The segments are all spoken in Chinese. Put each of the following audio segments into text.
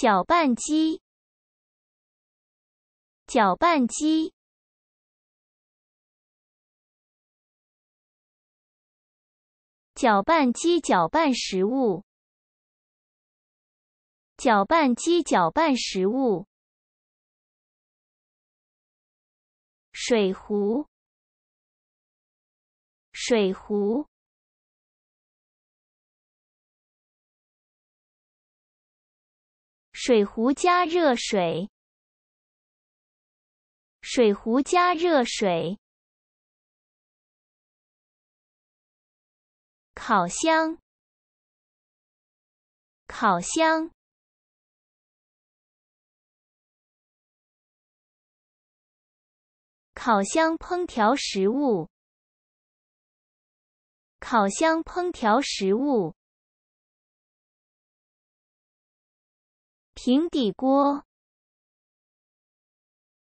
搅拌机，搅拌机，搅拌机搅拌食物，搅拌机搅拌食物，水壶，水壶。水壶加热水，水壶加热水，烤箱，烤箱，烤箱烹调食物，烤箱烹调食物。平底锅，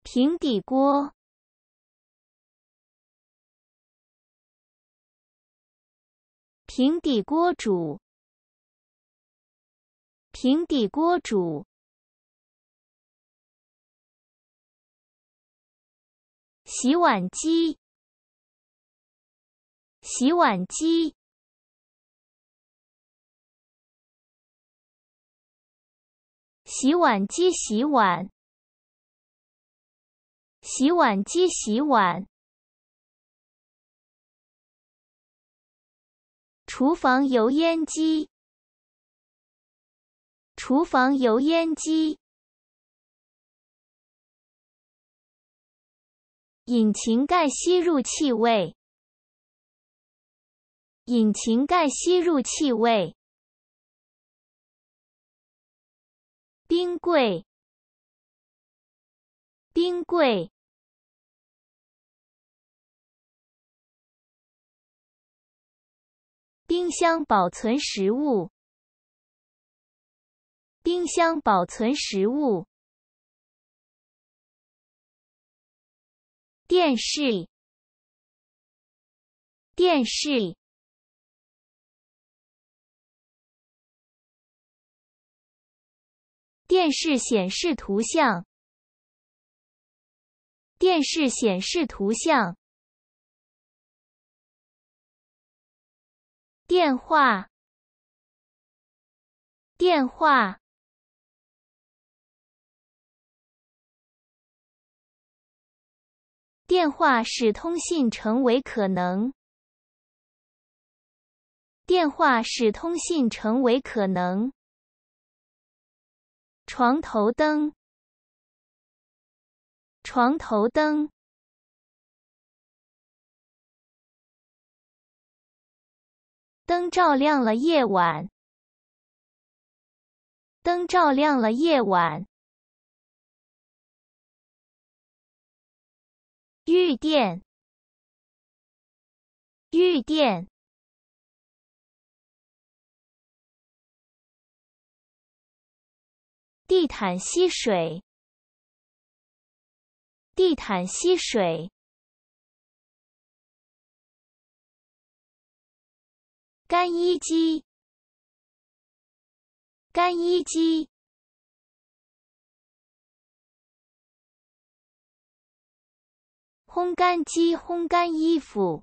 平底锅，平底锅煮，平底锅煮，洗碗机，洗碗机。洗碗机洗碗，洗碗机洗碗。厨房油烟机，厨房油烟机。引擎盖吸入气味，引擎盖吸入气味。冰柜，冰柜，冰箱保存食物，冰箱保存食物，电视，电视。电视显示图像。电视显示图像。电话。电话。电话使通信成为可能。电话使通信成为可能。床头灯，床头灯，灯照亮了夜晚，灯照亮了夜晚，玉垫，玉垫。地毯吸水，地毯吸水，干衣机，干衣机，烘干机烘干衣服，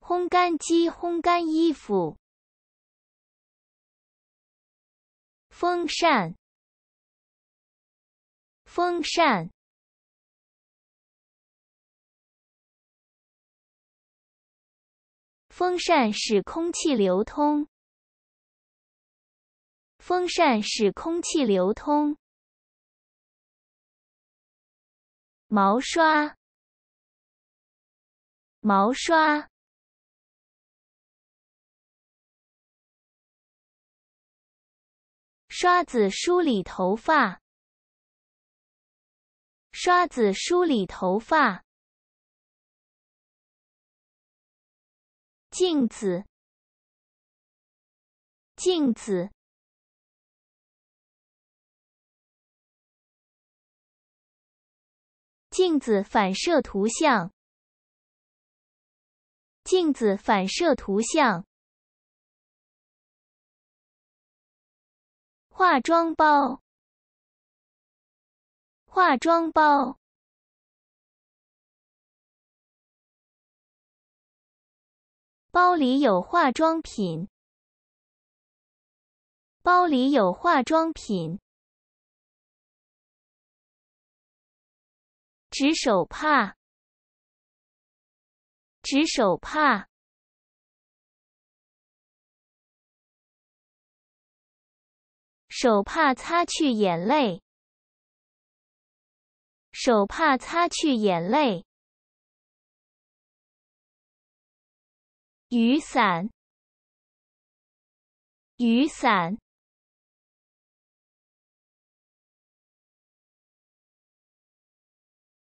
烘干机烘干衣服。风扇，风扇，风扇使空气流通，风扇使空气流通。毛刷，毛刷。刷子梳理头发，刷子梳理头发，镜子，镜子，镜子反射图像，镜子反射图像。化妆包，化妆包，包里有化妆品，包里有化妆品，纸手帕，纸手帕。手帕擦去眼泪，手帕擦去眼泪。雨伞，雨伞，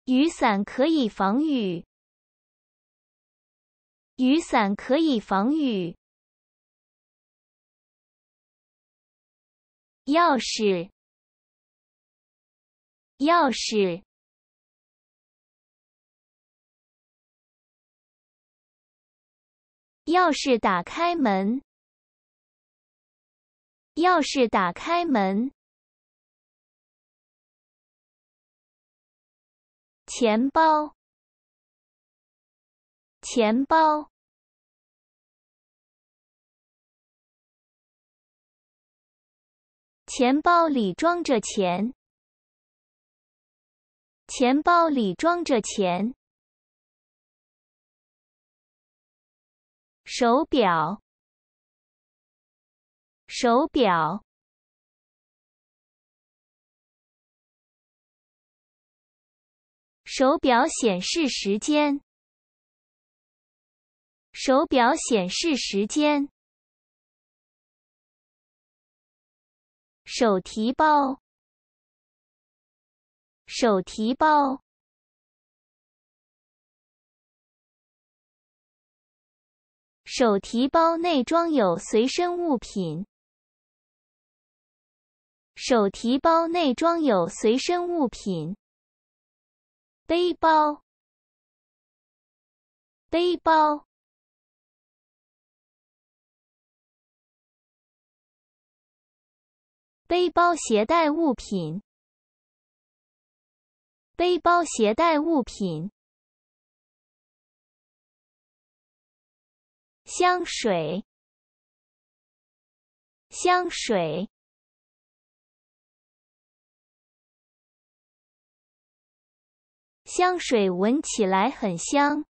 雨伞可以防雨，雨伞可以防雨。钥匙，钥匙，钥匙打开门，钥匙打开门，钱包，钱包。钱包里装着钱，钱包里装着钱，手表，手表，手表显示时间，手表显示时间。手提包，手提包，手提包内装有随身物品。手提包内装有随身物品。背包，背包。背包携带物品。背包携带物品。香水。香水。香水闻起来很香。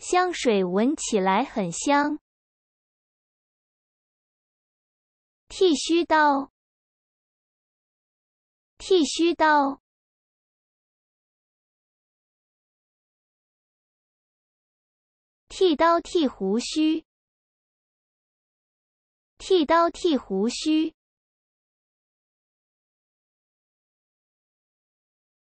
香水闻起来很香。剃须刀，剃须刀，剃刀剃胡须，剃刀剃胡须。